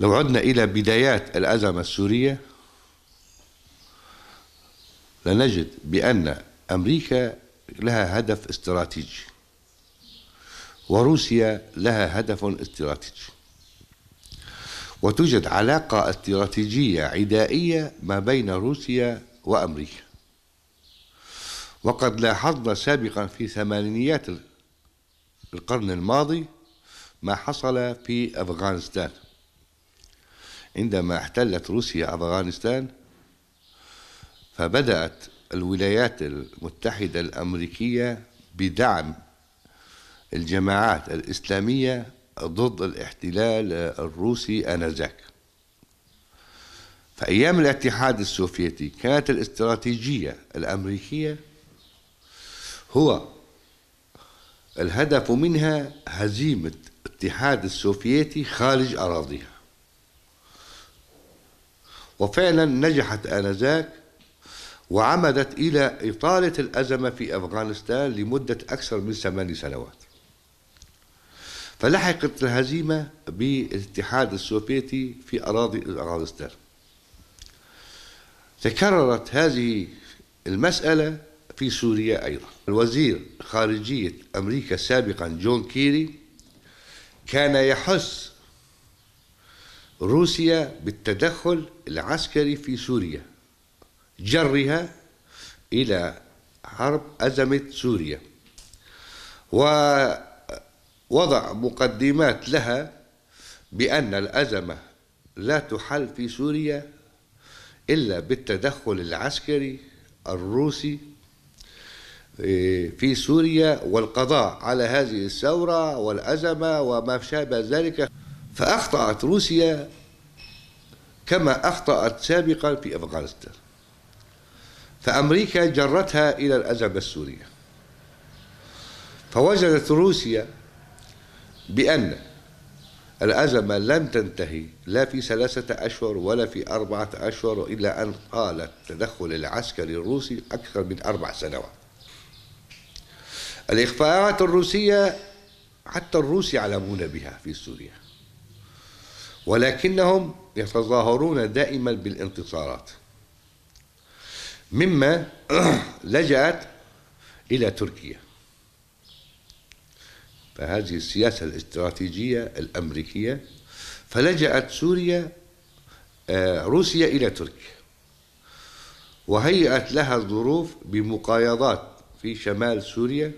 لو عدنا إلى بدايات الأزمة السورية لنجد بأن أمريكا لها هدف استراتيجي وروسيا لها هدف استراتيجي وتوجد علاقة استراتيجية عدائية ما بين روسيا وأمريكا وقد لاحظنا سابقا في ثمانينيات القرن الماضي ما حصل في أفغانستان عندما احتلت روسيا أفغانستان فبدأت الولايات المتحدة الأمريكية بدعم الجماعات الإسلامية ضد الاحتلال الروسي آنذاك فأيام الاتحاد السوفيتي كانت الاستراتيجية الأمريكية هو الهدف منها هزيمة الاتحاد السوفيتي خارج أراضيها وفعلا نجحت آنذاك وعمدت إلى إطالة الأزمة في أفغانستان لمدة أكثر من ثمان سنوات فلحقت الهزيمة بالاتحاد السوفيتي في أراضي أفغانستان تكررت هذه المسألة في سوريا أيضا الوزير خارجية أمريكا سابقا جون كيري كان يحث روسيا بالتدخل العسكري في سوريا جرها إلى حرب أزمة سوريا ووضع مقدمات لها بأن الأزمة لا تحل في سوريا إلا بالتدخل العسكري الروسي آه، في سوريا والقضاء على هذه الثورة والأزمة وما شابه ذلك فأخطأت روسيا كما أخطأت سابقا في أفغانستان فأمريكا جرتها إلى الأزمة السورية فوجدت روسيا بأن الأزمة لم تنتهي لا في ثلاثة أشهر ولا في أربعة أشهر إلا أن قال التدخل العسكري الروسي أكثر من أربع سنوات الإخفاءات الروسية حتى الروس يعلمون بها في سوريا ولكنهم يتظاهرون دائما بالانتصارات مما لجأت إلى تركيا فهذه السياسة الاستراتيجية الأمريكية فلجأت سوريا آه، روسيا إلى تركيا وهيئت لها الظروف بمقايضات في شمال سوريا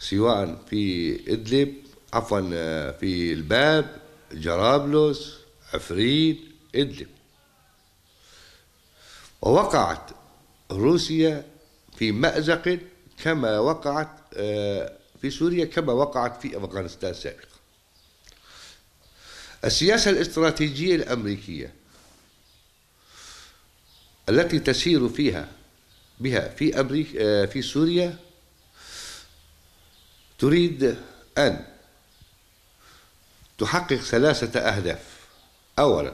سواء في إدلب عفوا آه، في الباب جرابلس عفرين إدلب ووقعت روسيا في مأزق كما وقعت آه، في سوريا كما وقعت في أفغانستان سابقا السياسة الاستراتيجية الأمريكية التي تسير فيها بها في أمريكا آه، في سوريا تريد أن تحقق ثلاثة أهداف أولا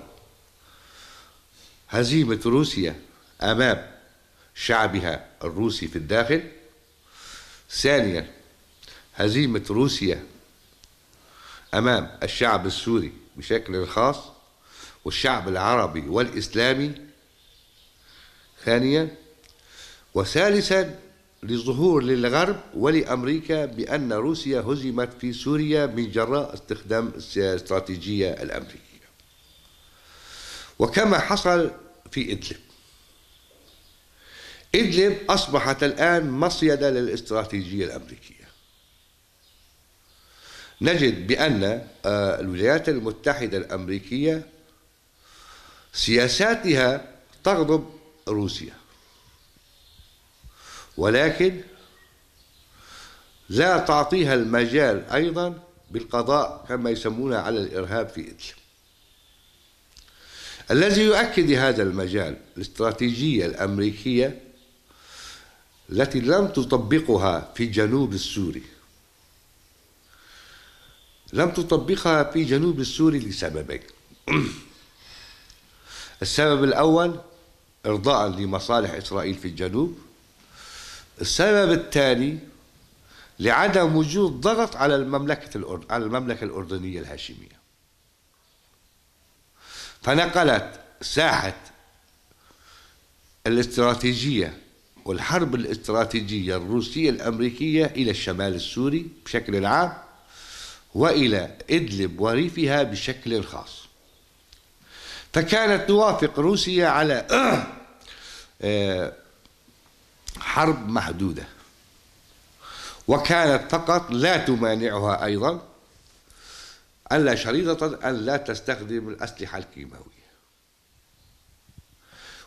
هزيمة روسيا أمام شعبها الروسي في الداخل ثانيا هزيمة روسيا أمام الشعب السوري بشكل خاص والشعب العربي والإسلامي ثانيا وثالثا لظهور للغرب ولأمريكا بأن روسيا هزمت في سوريا من جراء استخدام الاستراتيجية الأمريكية وكما حصل في إدلب إدلب أصبحت الآن مصيدة للاستراتيجية الأمريكية نجد بأن آه، الولايات المتحدة الأمريكية سياساتها تغضب روسيا ولكن لا تعطيها المجال أيضا بالقضاء كما يسمونها على الإرهاب في إدلب الذي يؤكد هذا المجال الاستراتيجية الأمريكية التي لم تطبقها في جنوب السوري لم تطبقها في جنوب السوري لسببين السبب الأول إرضاء لمصالح إسرائيل في الجنوب السبب الثاني لعدم وجود ضغط على المملكة الأرد... على المملكة الأردنية الهاشمية فنقلت ساحة الاستراتيجية والحرب الاستراتيجية الروسية الأمريكية إلى الشمال السوري بشكل عام وإلى إدلب وريفها بشكل خاص فكانت توافق روسيا على آه، حرب محدودة وكانت فقط لا تمانعها أيضا ألا شريطة أن لا تستخدم الأسلحة الكيماوية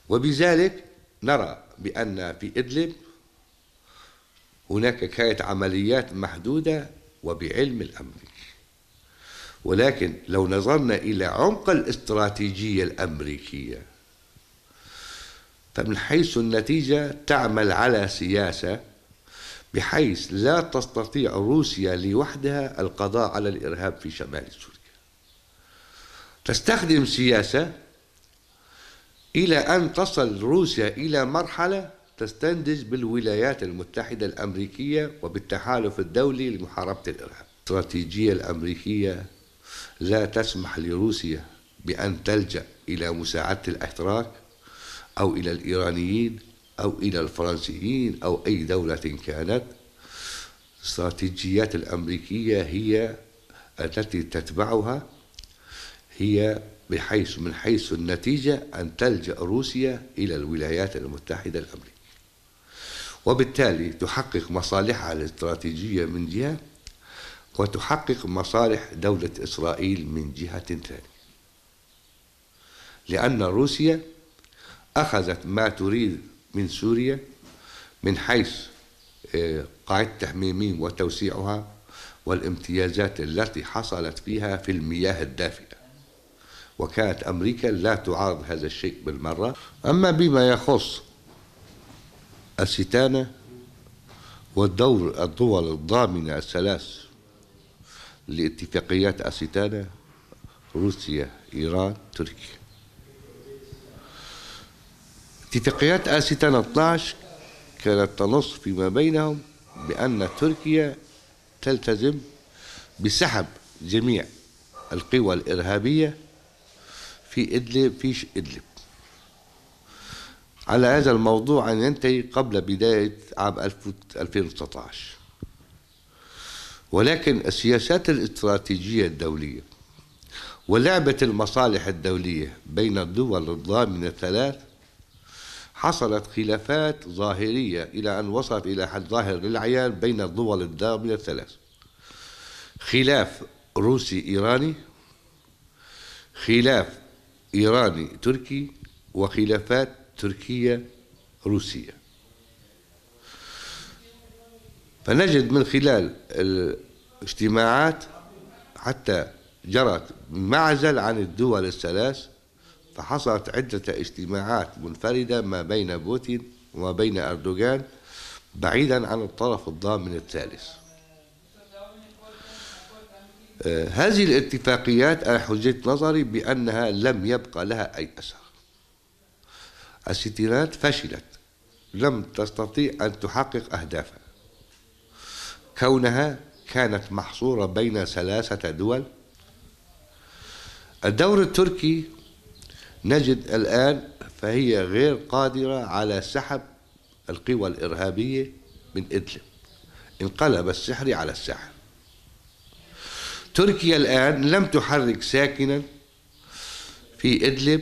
وبذلك نرى بأن في إدلب هناك كانت عمليات محدودة وبعلم الأمريكي ولكن لو نظرنا إلى عمق الاستراتيجية الأمريكية فمن حيث النتيجة تعمل على سياسة بحيث لا تستطيع روسيا لوحدها القضاء على الإرهاب في شمال سوريا تستخدم سياسة إلى أن تصل روسيا إلى مرحلة تستنتج بالولايات المتحدة الأمريكية وبالتحالف الدولي لمحاربة الإرهاب الاستراتيجية الأمريكية لا تسمح لروسيا بأن تلجأ إلى مساعدة الأتراك أو إلى الإيرانيين أو إلى الفرنسيين أو أي دولة كانت الاستراتيجيات الأمريكية هي التي تتبعها هي بحيث من حيث النتيجة أن تلجأ روسيا إلى الولايات المتحدة الأمريكية وبالتالي تحقق مصالحها الاستراتيجية من جهة وتحقق مصالح دولة إسرائيل من جهة ثانية لأن روسيا أخذت ما تريد من سوريا من حيث آه، قاعدة تحميمين وتوسيعها والامتيازات التي حصلت فيها في المياه الدافئة وكانت أمريكا لا تعارض هذا الشيء بالمرة أما بما يخص الستانة والدور الدول الضامنة الثلاث لاتفاقيات الستانة روسيا إيران تركيا اتفاقيات آسيا 12 كانت تنص فيما بينهم بأن تركيا تلتزم بسحب جميع القوى الإرهابية في إدلب في إدلب على هذا الموضوع أن ينتهي قبل بداية عام 2019 ولكن السياسات الاستراتيجية الدولية ولعبة المصالح الدولية بين الدول الضامنة الثلاث حصلت خلافات ظاهرية إلى أن وصلت إلى حد ظاهر للعيان بين الدول الضامنة الثلاث خلاف روسي إيراني خلاف إيراني تركي وخلافات تركية روسية فنجد من خلال الاجتماعات حتى جرت معزل عن الدول الثلاث فحصلت عدة اجتماعات منفردة ما بين بوتين وما بين أردوغان بعيدا عن الطرف الضامن الثالث آه، هذه الاتفاقيات أنا حجيت نظري بأنها لم يبقى لها أي أثر الستينات فشلت لم تستطيع أن تحقق أهدافها كونها كانت محصورة بين ثلاثة دول الدور التركي نجد الآن فهي غير قادرة على سحب القوى الإرهابية من إدلب انقلب السحر على السحر تركيا الآن لم تحرك ساكنا في إدلب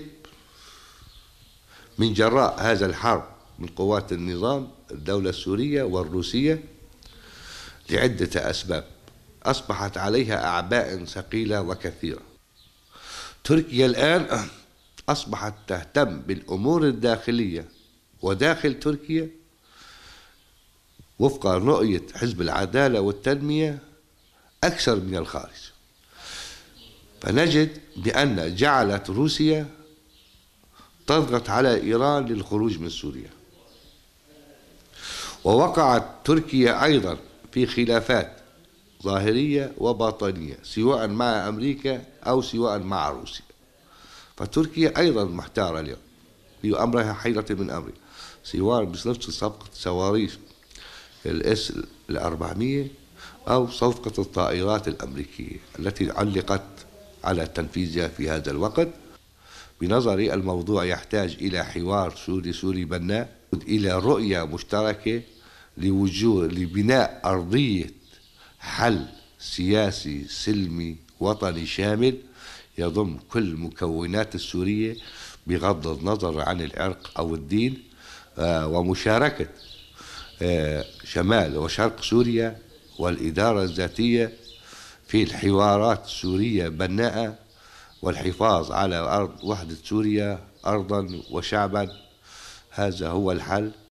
من جراء هذا الحرب من قوات النظام الدولة السورية والروسية لعدة أسباب أصبحت عليها أعباء ثقيلة وكثيرة تركيا الآن أصبحت تهتم بالأمور الداخلية وداخل تركيا وفق رؤية حزب العدالة والتنمية أكثر من الخارج فنجد بأن جعلت روسيا تضغط على إيران للخروج من سوريا ووقعت تركيا أيضا في خلافات ظاهرية وباطنية سواء مع أمريكا أو سواء مع روسيا فتركيا أيضا محتارة اليوم في أمرها حيرة من أمري سواء بنفس صفقة صواريخ الاس 400 أو صفقة الطائرات الأمريكية التي علقت على تنفيذها في هذا الوقت بنظري الموضوع يحتاج إلى حوار سوري سوري بناء إلى رؤية مشتركة لوجود لبناء أرضية حل سياسي سلمي وطني شامل يضم كل المكونات السورية بغض النظر عن العرق أو الدين آه، ومشاركة آه، شمال وشرق سوريا والإدارة الذاتية في الحوارات السورية بناءة والحفاظ على أرض وحدة سوريا أرضا وشعبا هذا هو الحل